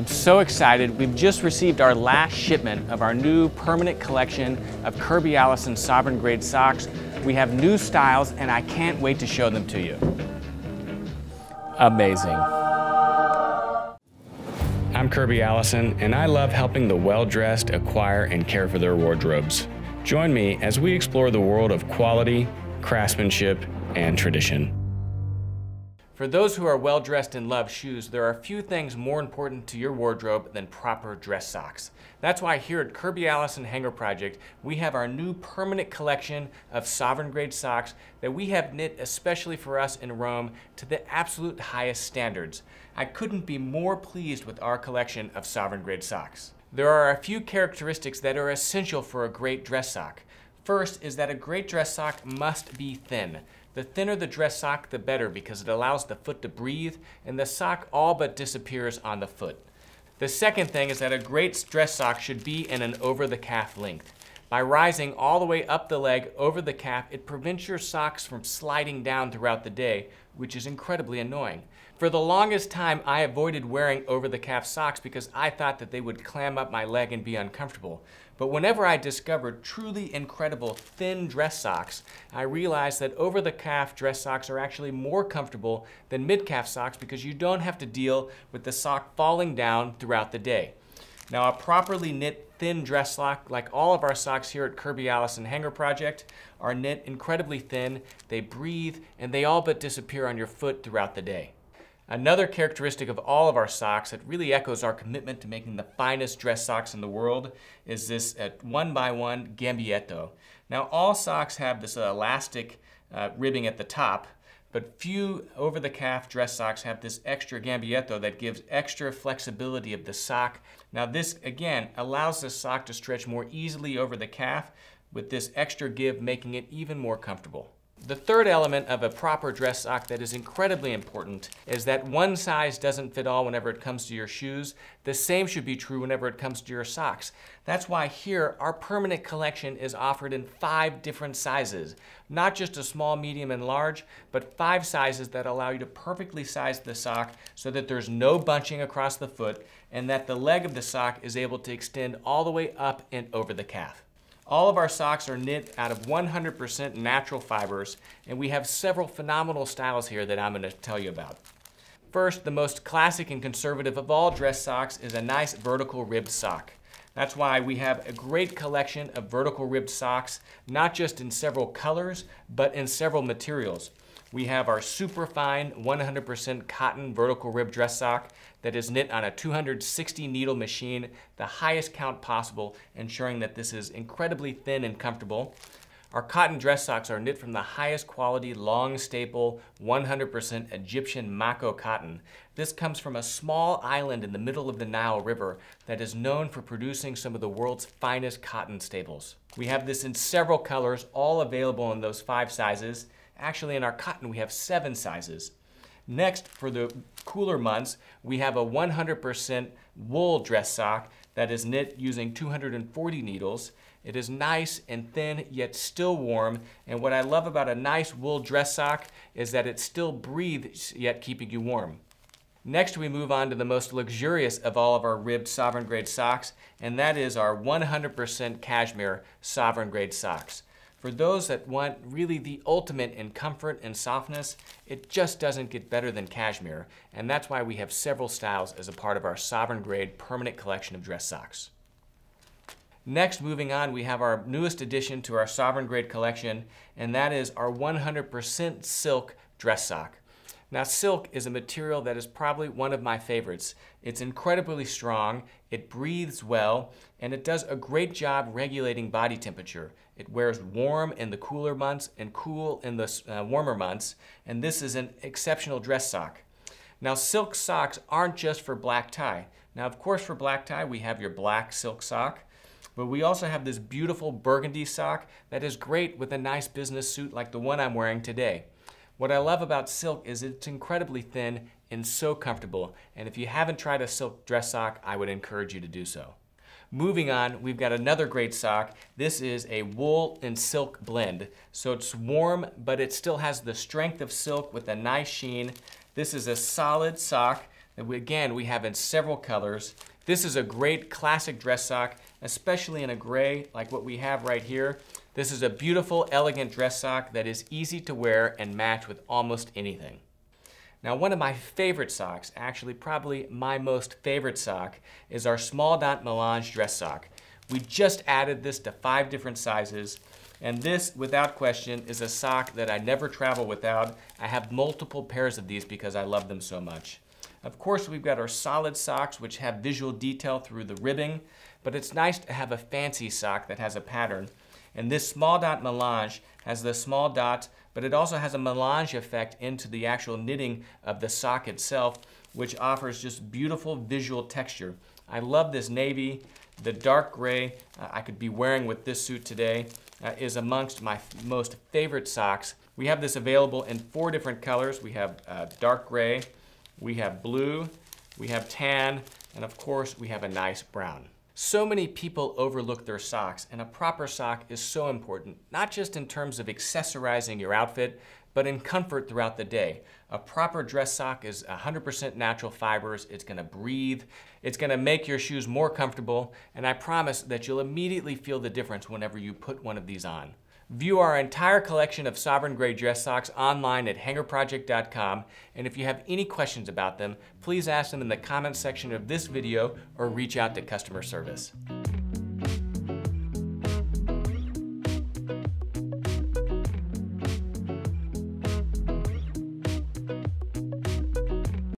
I'm so excited. We've just received our last shipment of our new permanent collection of Kirby Allison Sovereign Grade socks. We have new styles and I can't wait to show them to you. Amazing. I'm Kirby Allison and I love helping the well-dressed acquire and care for their wardrobes. Join me as we explore the world of quality, craftsmanship, and tradition. For those who are well dressed and love shoes, there are few things more important to your wardrobe than proper dress socks. That's why here at Kirby Allison Hanger Project, we have our new permanent collection of sovereign grade socks that we have knit especially for us in Rome to the absolute highest standards. I couldn't be more pleased with our collection of sovereign grade socks. There are a few characteristics that are essential for a great dress sock. First is that a great dress sock must be thin. The thinner the dress sock, the better because it allows the foot to breathe and the sock all but disappears on the foot. The second thing is that a great dress sock should be in an over the calf length. By rising all the way up the leg over the calf, it prevents your socks from sliding down throughout the day, which is incredibly annoying. For the longest time, I avoided wearing over the calf socks because I thought that they would clam up my leg and be uncomfortable. But whenever I discovered truly incredible thin dress socks, I realized that over the calf dress socks are actually more comfortable than mid calf socks because you don't have to deal with the sock falling down throughout the day. Now, a properly knit thin dress sock, like all of our socks here at Kirby Allison Hanger Project, are knit incredibly thin, they breathe, and they all but disappear on your foot throughout the day. Another characteristic of all of our socks that really echoes our commitment to making the finest dress socks in the world is this uh, one by one gambietto. Now all socks have this uh, elastic uh, ribbing at the top but few over-the-calf dress socks have this extra gambietto that gives extra flexibility of the sock. Now this, again, allows the sock to stretch more easily over the calf with this extra give making it even more comfortable. The third element of a proper dress sock that is incredibly important is that one size doesn't fit all whenever it comes to your shoes. The same should be true whenever it comes to your socks. That's why here our permanent collection is offered in five different sizes. Not just a small, medium, and large, but five sizes that allow you to perfectly size the sock so that there's no bunching across the foot and that the leg of the sock is able to extend all the way up and over the calf. All of our socks are knit out of 100% natural fibers, and we have several phenomenal styles here that I'm gonna tell you about. First, the most classic and conservative of all dress socks is a nice vertical ribbed sock. That's why we have a great collection of vertical ribbed socks, not just in several colors, but in several materials we have our super fine 100% cotton vertical rib dress sock that is knit on a 260 needle machine, the highest count possible, ensuring that this is incredibly thin and comfortable. Our cotton dress socks are knit from the highest quality long staple 100% Egyptian Mako cotton. This comes from a small island in the middle of the Nile River that is known for producing some of the world's finest cotton staples. We have this in several colors, all available in those five sizes. Actually, in our cotton, we have seven sizes. Next, for the cooler months, we have a 100% wool dress sock that is knit using 240 needles. It is nice and thin, yet still warm. And what I love about a nice wool dress sock is that it still breathes, yet keeping you warm. Next, we move on to the most luxurious of all of our ribbed sovereign grade socks, and that is our 100% cashmere sovereign grade socks. For those that want really the ultimate in comfort and softness, it just doesn't get better than cashmere, and that's why we have several styles as a part of our Sovereign Grade permanent collection of dress socks. Next, moving on, we have our newest addition to our Sovereign Grade collection, and that is our 100% silk dress sock. Now silk is a material that is probably one of my favorites. It's incredibly strong, it breathes well, and it does a great job regulating body temperature. It wears warm in the cooler months and cool in the uh, warmer months, and this is an exceptional dress sock. Now silk socks aren't just for black tie. Now of course for black tie we have your black silk sock, but we also have this beautiful burgundy sock that is great with a nice business suit like the one I'm wearing today. What I love about silk is it's incredibly thin and so comfortable. And if you haven't tried a silk dress sock, I would encourage you to do so. Moving on, we've got another great sock. This is a wool and silk blend. So it's warm, but it still has the strength of silk with a nice sheen. This is a solid sock that we, again, we have in several colors. This is a great classic dress sock, especially in a gray like what we have right here. This is a beautiful, elegant dress sock that is easy to wear and match with almost anything. Now, one of my favorite socks, actually probably my most favorite sock, is our Small Dot Melange dress sock. We just added this to five different sizes, and this, without question, is a sock that I never travel without. I have multiple pairs of these because I love them so much. Of course, we've got our solid socks, which have visual detail through the ribbing, but it's nice to have a fancy sock that has a pattern. And this small dot melange has the small dot, but it also has a melange effect into the actual knitting of the sock itself, which offers just beautiful visual texture. I love this navy. The dark gray uh, I could be wearing with this suit today uh, is amongst my most favorite socks. We have this available in four different colors. We have uh, dark gray, we have blue, we have tan, and of course we have a nice brown. So many people overlook their socks, and a proper sock is so important, not just in terms of accessorizing your outfit, but in comfort throughout the day. A proper dress sock is 100% natural fibers. It's gonna breathe. It's gonna make your shoes more comfortable. And I promise that you'll immediately feel the difference whenever you put one of these on. View our entire collection of Sovereign Gray dress socks online at hangerproject.com, and if you have any questions about them, please ask them in the comments section of this video or reach out to customer service.